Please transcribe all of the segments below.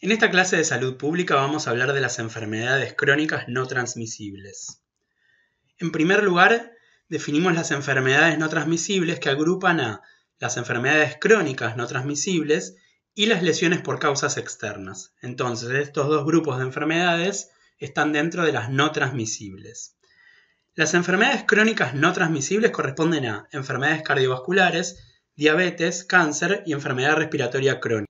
En esta clase de salud pública vamos a hablar de las enfermedades crónicas no transmisibles. En primer lugar, definimos las enfermedades no transmisibles que agrupan a las enfermedades crónicas no transmisibles y las lesiones por causas externas. Entonces, estos dos grupos de enfermedades están dentro de las no transmisibles. Las enfermedades crónicas no transmisibles corresponden a enfermedades cardiovasculares, diabetes, cáncer y enfermedad respiratoria crónica.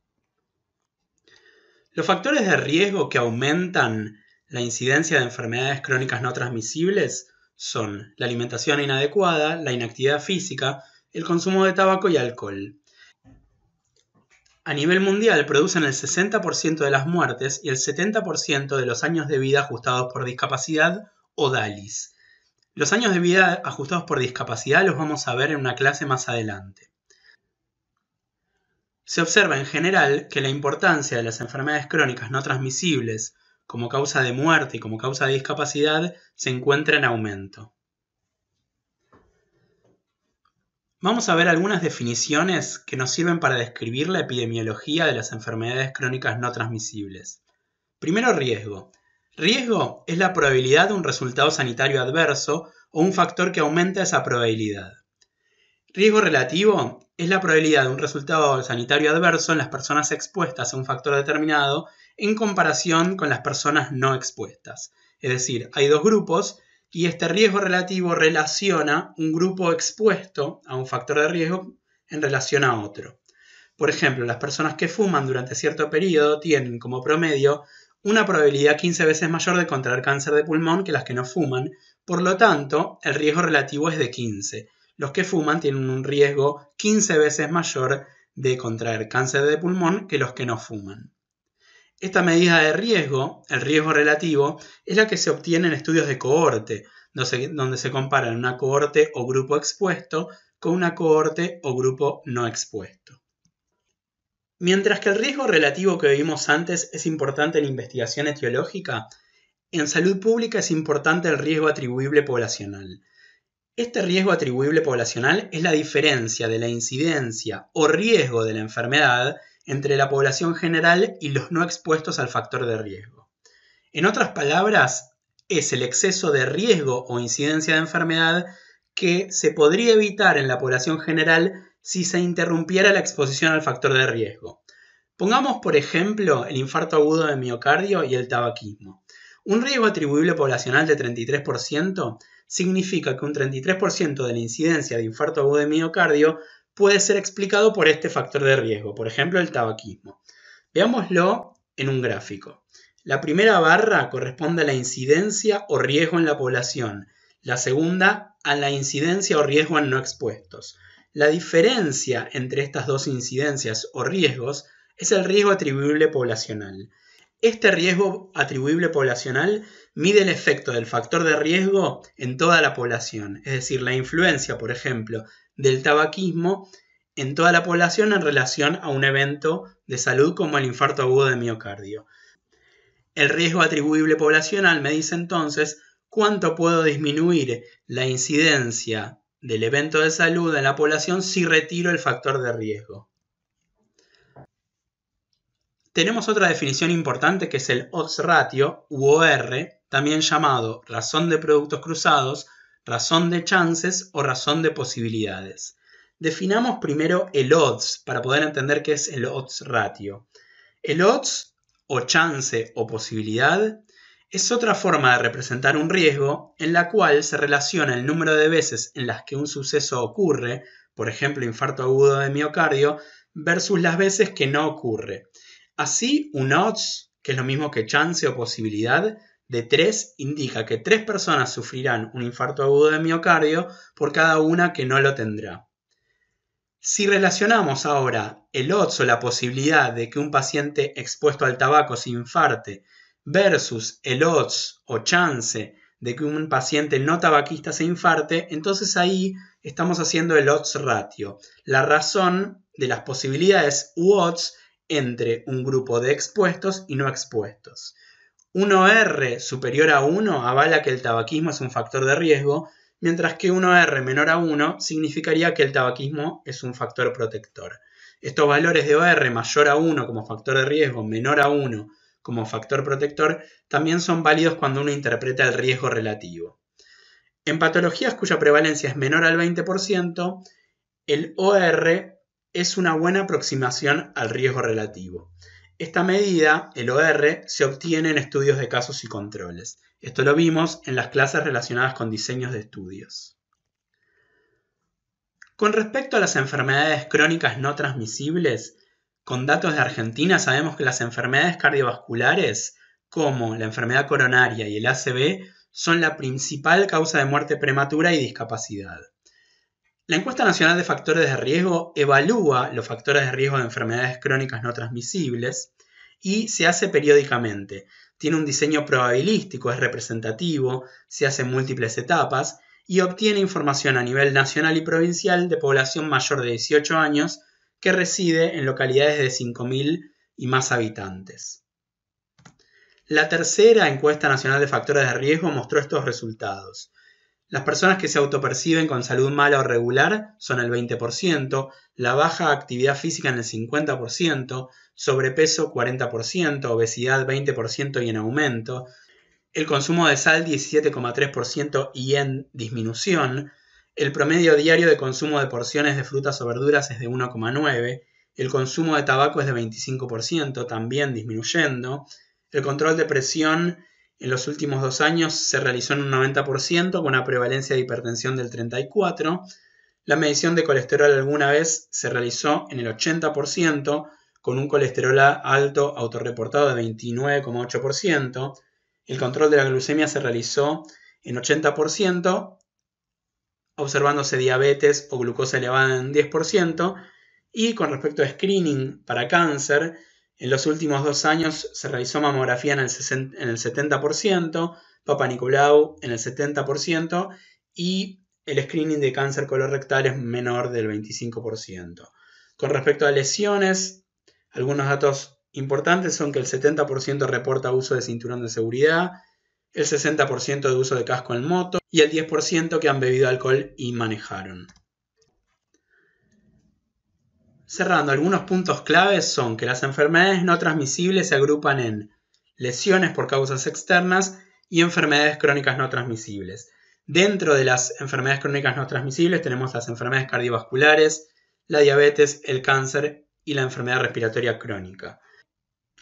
Los factores de riesgo que aumentan la incidencia de enfermedades crónicas no transmisibles son la alimentación inadecuada, la inactividad física, el consumo de tabaco y alcohol. A nivel mundial producen el 60% de las muertes y el 70% de los años de vida ajustados por discapacidad o DALIS. Los años de vida ajustados por discapacidad los vamos a ver en una clase más adelante. Se observa en general que la importancia de las enfermedades crónicas no transmisibles como causa de muerte y como causa de discapacidad se encuentra en aumento. Vamos a ver algunas definiciones que nos sirven para describir la epidemiología de las enfermedades crónicas no transmisibles. Primero, riesgo. Riesgo es la probabilidad de un resultado sanitario adverso o un factor que aumenta esa probabilidad. Riesgo relativo es la probabilidad de un resultado sanitario adverso en las personas expuestas a un factor determinado en comparación con las personas no expuestas. Es decir, hay dos grupos y este riesgo relativo relaciona un grupo expuesto a un factor de riesgo en relación a otro. Por ejemplo, las personas que fuman durante cierto periodo tienen como promedio una probabilidad 15 veces mayor de contraer cáncer de pulmón que las que no fuman, por lo tanto, el riesgo relativo es de 15 los que fuman tienen un riesgo 15 veces mayor de contraer cáncer de pulmón que los que no fuman. Esta medida de riesgo, el riesgo relativo, es la que se obtiene en estudios de cohorte, donde se comparan una cohorte o grupo expuesto con una cohorte o grupo no expuesto. Mientras que el riesgo relativo que vimos antes es importante en investigación etiológica, en salud pública es importante el riesgo atribuible poblacional, este riesgo atribuible poblacional es la diferencia de la incidencia o riesgo de la enfermedad entre la población general y los no expuestos al factor de riesgo. En otras palabras, es el exceso de riesgo o incidencia de enfermedad que se podría evitar en la población general si se interrumpiera la exposición al factor de riesgo. Pongamos, por ejemplo, el infarto agudo de miocardio y el tabaquismo. Un riesgo atribuible poblacional de 33% significa que un 33% de la incidencia de infarto agudo de miocardio puede ser explicado por este factor de riesgo, por ejemplo el tabaquismo. Veámoslo en un gráfico. La primera barra corresponde a la incidencia o riesgo en la población, la segunda a la incidencia o riesgo en no expuestos. La diferencia entre estas dos incidencias o riesgos es el riesgo atribuible poblacional. Este riesgo atribuible poblacional mide el efecto del factor de riesgo en toda la población, es decir, la influencia, por ejemplo, del tabaquismo en toda la población en relación a un evento de salud como el infarto agudo de miocardio. El riesgo atribuible poblacional me dice entonces cuánto puedo disminuir la incidencia del evento de salud en la población si retiro el factor de riesgo. Tenemos otra definición importante que es el odds ratio, UOR, también llamado razón de productos cruzados, razón de chances o razón de posibilidades. Definamos primero el odds para poder entender qué es el odds ratio. El odds o chance o posibilidad es otra forma de representar un riesgo en la cual se relaciona el número de veces en las que un suceso ocurre, por ejemplo infarto agudo de miocardio, versus las veces que no ocurre. Así, un odds, que es lo mismo que chance o posibilidad, de 3 indica que 3 personas sufrirán un infarto agudo de miocardio por cada una que no lo tendrá. Si relacionamos ahora el odds o la posibilidad de que un paciente expuesto al tabaco se infarte versus el odds o chance de que un paciente no tabaquista se infarte, entonces ahí estamos haciendo el odds ratio, la razón de las posibilidades u odds entre un grupo de expuestos y no expuestos. Un OR superior a 1 avala que el tabaquismo es un factor de riesgo, mientras que un OR menor a 1 significaría que el tabaquismo es un factor protector. Estos valores de OR mayor a 1 como factor de riesgo, menor a 1 como factor protector, también son válidos cuando uno interpreta el riesgo relativo. En patologías cuya prevalencia es menor al 20%, el OR es una buena aproximación al riesgo relativo. Esta medida, el OR, se obtiene en estudios de casos y controles. Esto lo vimos en las clases relacionadas con diseños de estudios. Con respecto a las enfermedades crónicas no transmisibles, con datos de Argentina sabemos que las enfermedades cardiovasculares, como la enfermedad coronaria y el ACV, son la principal causa de muerte prematura y discapacidad. La encuesta nacional de factores de riesgo evalúa los factores de riesgo de enfermedades crónicas no transmisibles y se hace periódicamente. Tiene un diseño probabilístico, es representativo, se hace en múltiples etapas y obtiene información a nivel nacional y provincial de población mayor de 18 años que reside en localidades de 5.000 y más habitantes. La tercera encuesta nacional de factores de riesgo mostró estos resultados. Las personas que se autoperciben con salud mala o regular son el 20%, la baja actividad física en el 50%, sobrepeso 40%, obesidad 20% y en aumento, el consumo de sal 17,3% y en disminución, el promedio diario de consumo de porciones de frutas o verduras es de 1,9%, el consumo de tabaco es de 25%, también disminuyendo, el control de presión en los últimos dos años se realizó en un 90% con una prevalencia de hipertensión del 34%. La medición de colesterol alguna vez se realizó en el 80% con un colesterol alto autorreportado de 29,8%. El control de la glucemia se realizó en 80%, observándose diabetes o glucosa elevada en 10%. Y con respecto a screening para cáncer, en los últimos dos años se realizó mamografía en el, 70%, Papa Nicolau en el 70% y el screening de cáncer colorectal es menor del 25%. Con respecto a lesiones, algunos datos importantes son que el 70% reporta uso de cinturón de seguridad, el 60% de uso de casco en moto y el 10% que han bebido alcohol y manejaron. Cerrando, algunos puntos claves son que las enfermedades no transmisibles se agrupan en lesiones por causas externas y enfermedades crónicas no transmisibles. Dentro de las enfermedades crónicas no transmisibles tenemos las enfermedades cardiovasculares, la diabetes, el cáncer y la enfermedad respiratoria crónica.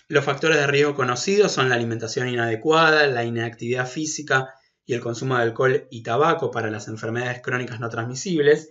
Los factores de riesgo conocidos son la alimentación inadecuada, la inactividad física y el consumo de alcohol y tabaco para las enfermedades crónicas no transmisibles.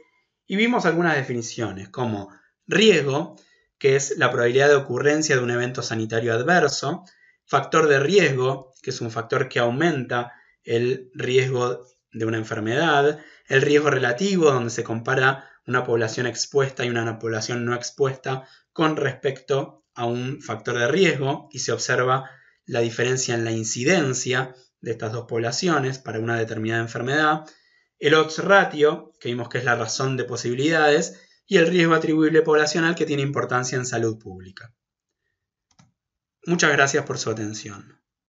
Y vimos algunas definiciones como Riesgo, que es la probabilidad de ocurrencia de un evento sanitario adverso. Factor de riesgo, que es un factor que aumenta el riesgo de una enfermedad. El riesgo relativo, donde se compara una población expuesta y una población no expuesta con respecto a un factor de riesgo y se observa la diferencia en la incidencia de estas dos poblaciones para una determinada enfermedad. El odds ratio, que vimos que es la razón de posibilidades, y el riesgo atribuible poblacional que tiene importancia en salud pública. Muchas gracias por su atención.